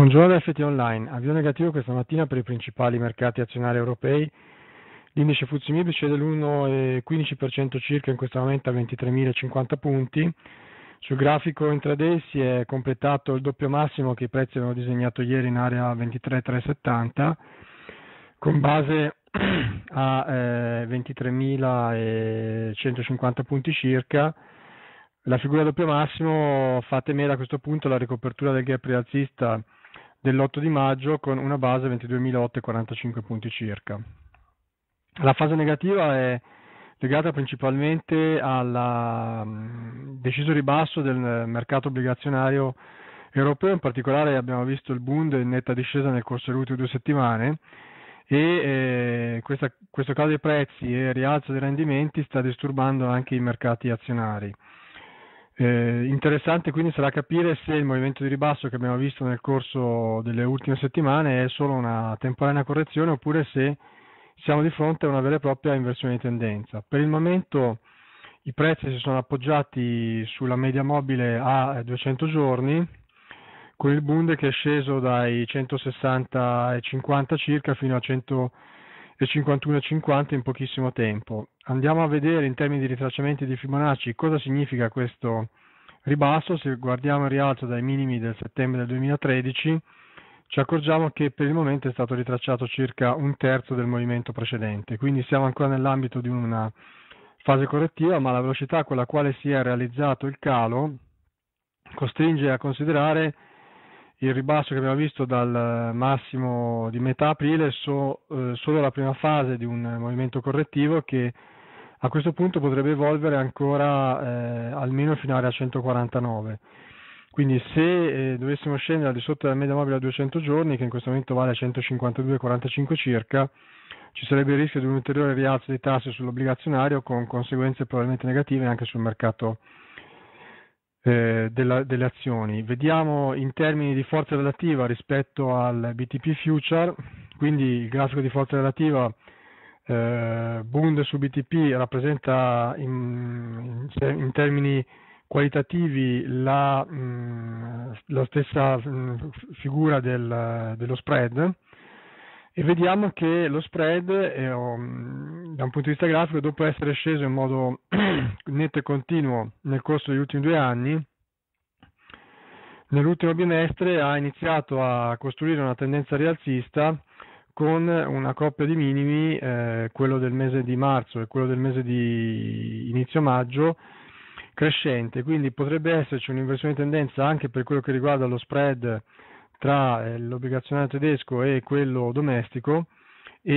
Buongiorno da FT Online, avvio negativo questa mattina per i principali mercati azionari europei. L'indice Fuzzi MIB cede l'1,15% circa in questo momento a 23.050 punti. Sul grafico intraday si è completato il doppio massimo che i prezzi avevano disegnato ieri in area 23.370 con base a eh, 23.150 punti circa. La figura doppio massimo fa temere a questo punto la ricopertura del gap rialzista dell'8 di maggio con una base 22.845 punti circa. La fase negativa è legata principalmente al mm, deciso ribasso del mercato obbligazionario europeo, in particolare abbiamo visto il Bund in netta discesa nel corso delle ultime due settimane e eh, questa, questo caso dei prezzi e rialzo dei rendimenti sta disturbando anche i mercati azionari. Eh, interessante quindi sarà capire se il movimento di ribasso che abbiamo visto nel corso delle ultime settimane è solo una temporanea correzione oppure se siamo di fronte a una vera e propria inversione di tendenza. Per il momento i prezzi si sono appoggiati sulla media mobile a 200 giorni con il Bund che è sceso dai 160,50 circa fino a 160 e 51,50 in pochissimo tempo. Andiamo a vedere in termini di ritracciamenti di Fibonacci cosa significa questo ribasso. Se guardiamo il rialzo dai minimi del settembre del 2013, ci accorgiamo che per il momento è stato ritracciato circa un terzo del movimento precedente, quindi siamo ancora nell'ambito di una fase correttiva, ma la velocità con la quale si è realizzato il calo costringe a considerare il ribasso che abbiamo visto dal massimo di metà aprile so, eh, solo la prima fase di un movimento correttivo che a questo punto potrebbe evolvere ancora eh, almeno fino all'area 149. Quindi se eh, dovessimo scendere al di sotto della media mobile a 200 giorni, che in questo momento vale 152,45 circa, ci sarebbe il rischio di un ulteriore rialzo dei tassi sull'obbligazionario con conseguenze probabilmente negative anche sul mercato eh, della, delle azioni. Vediamo in termini di forza relativa rispetto al BTP Future, quindi il grafico di forza relativa eh, Bund su BTP rappresenta in, in termini qualitativi la, mh, mm, la stessa mh, mm, figura del, dello spread e vediamo che lo spread è, um, da un punto di vista grafico, dopo essere sceso in modo netto e continuo nel corso degli ultimi due anni, nell'ultimo bimestre ha iniziato a costruire una tendenza rialzista con una coppia di minimi, eh, quello del mese di marzo e quello del mese di inizio maggio, crescente, quindi potrebbe esserci un'inversione di tendenza anche per quello che riguarda lo spread tra eh, l'obbligazionario tedesco e quello domestico e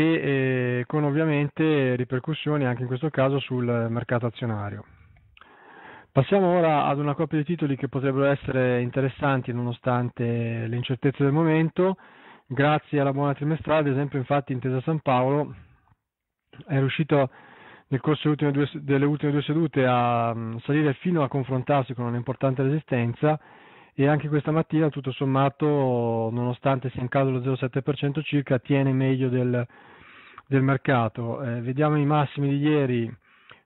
eh, con ovviamente ripercussioni anche in questo caso sul mercato azionario. Passiamo ora ad una coppia di titoli che potrebbero essere interessanti nonostante le incertezze del momento. Grazie alla buona trimestrale, ad esempio, infatti, Intesa San Paolo è riuscito nel corso delle ultime due, delle ultime due sedute a mm, salire fino a confrontarsi con un'importante resistenza e anche questa mattina tutto sommato nonostante sia in calo lo 0,7% circa tiene meglio del, del mercato. Eh, vediamo i massimi di ieri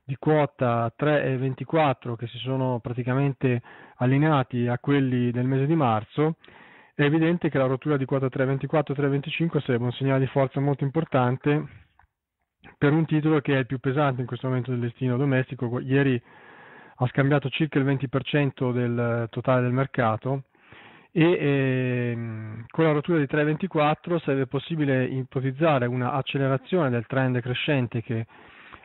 di quota 3,24 che si sono praticamente allineati a quelli del mese di marzo. È evidente che la rottura di quota 3,24 3,25 sarebbe un segnale di forza molto importante per un titolo che è il più pesante in questo momento del destino domestico. Ieri ha scambiato circa il 20% del eh, totale del mercato e ehm, con la rottura di 3,24 sarebbe possibile ipotizzare un'accelerazione del trend crescente che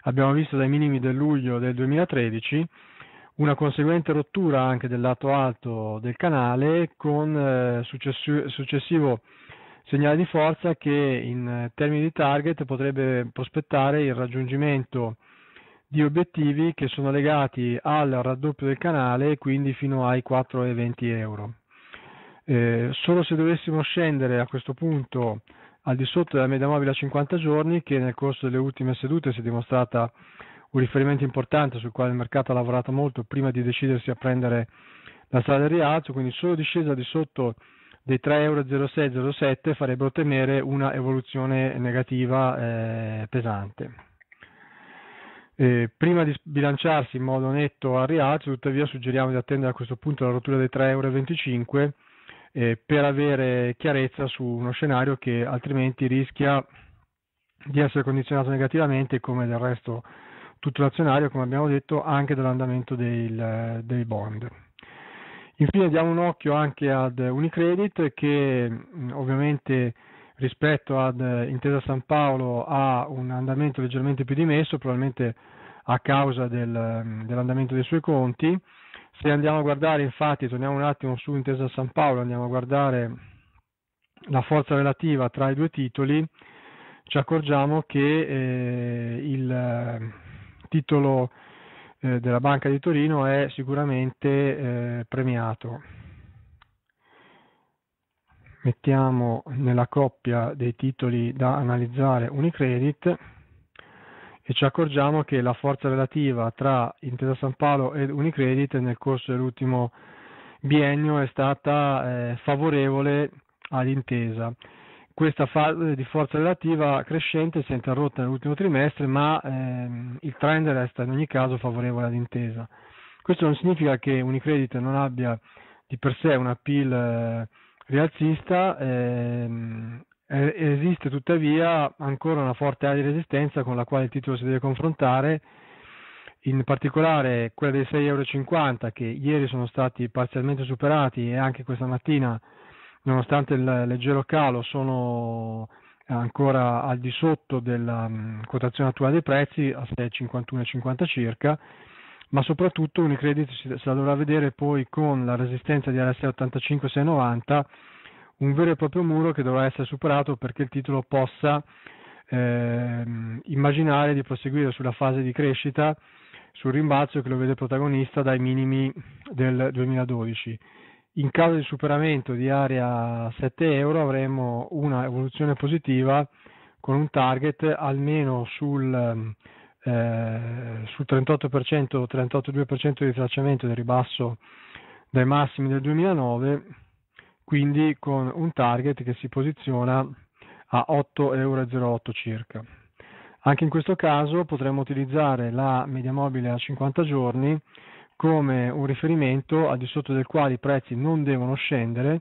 abbiamo visto dai minimi del luglio del 2013 una conseguente rottura anche del lato alto del canale con eh, successi- successivo segnale di forza che in eh, termini di target potrebbe prospettare il raggiungimento di obiettivi che sono legati al raddoppio del canale e quindi fino ai 4,20 euro. Eh, solo se dovessimo scendere a questo punto al di sotto della media mobile a 50 giorni, che nel corso delle ultime sedute si è dimostrata un riferimento importante sul quale il mercato ha lavorato molto prima di decidersi a prendere la strada del rialzo, quindi solo discesa di sotto dei 3,0607 farebbe ottenere una evoluzione negativa eh, pesante. Eh, prima di sbilanciarsi in modo netto al rialzo, tuttavia suggeriamo di attendere a questo punto la rottura dei 3,25 euro eh, per avere chiarezza su uno scenario che altrimenti rischia di essere condizionato negativamente come del resto tutto l'azionario, come abbiamo detto, anche dall'andamento dei bond. Infine diamo un occhio anche ad Unicredit che mh, ovviamente rispetto ad eh, Intesa San Paolo ha un andamento leggermente più dimesso, probabilmente a causa del, ehm, dell'andamento dei suoi conti. Se andiamo a guardare, infatti, torniamo un attimo su Intesa San Paolo, andiamo a guardare la forza relativa tra i due titoli, ci accorgiamo che eh, il eh, titolo eh, della Banca di Torino è sicuramente eh, premiato mettiamo nella coppia dei titoli da analizzare Unicredit e ci accorgiamo che la forza relativa tra Intesa San Paolo e Unicredit nel corso dell'ultimo biennio è stata eh, favorevole all'intesa. Questa fase di forza relativa crescente si è interrotta nell'ultimo trimestre, ma ehm, il trend resta in ogni caso favorevole all'intesa. Questo non significa che Unicredit non abbia di per sé un appeal eh, rialzista, ehm, esiste tuttavia ancora una forte area di resistenza con la quale il titolo si deve confrontare, in particolare quella dei 6,50 euro che ieri sono stati parzialmente superati e anche questa mattina, nonostante il leggero calo, sono ancora al di sotto della quotazione attuale dei prezzi, a 6,51,50 circa ma soprattutto Unicredit si, la dovrà vedere poi con la resistenza di RSI 85-690, un vero e proprio muro che dovrà essere superato perché il titolo possa eh, immaginare di proseguire sulla fase di crescita sul rimbalzo che lo vede protagonista dai minimi del 2012. In caso di superamento di area 7 euro avremo una evoluzione positiva con un target almeno sul eh, sul 38%, 38,2% di tracciamento del ribasso dai massimi del 2009, quindi con un target che si posiziona a 8,08 euro circa. Anche in questo caso potremmo utilizzare la media mobile a 50 giorni come un riferimento al di sotto del quale i prezzi non devono scendere,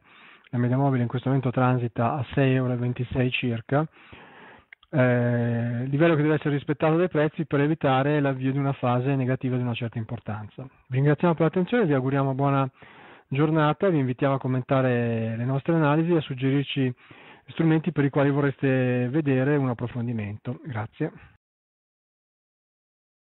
la media mobile in questo momento transita a 6,26 euro circa, eh, livello che deve essere rispettato dai prezzi per evitare l'avvio di una fase negativa di una certa importanza. Vi ringraziamo per l'attenzione, vi auguriamo buona giornata, vi invitiamo a commentare le nostre analisi e a suggerirci strumenti per i quali vorreste vedere un approfondimento. Grazie.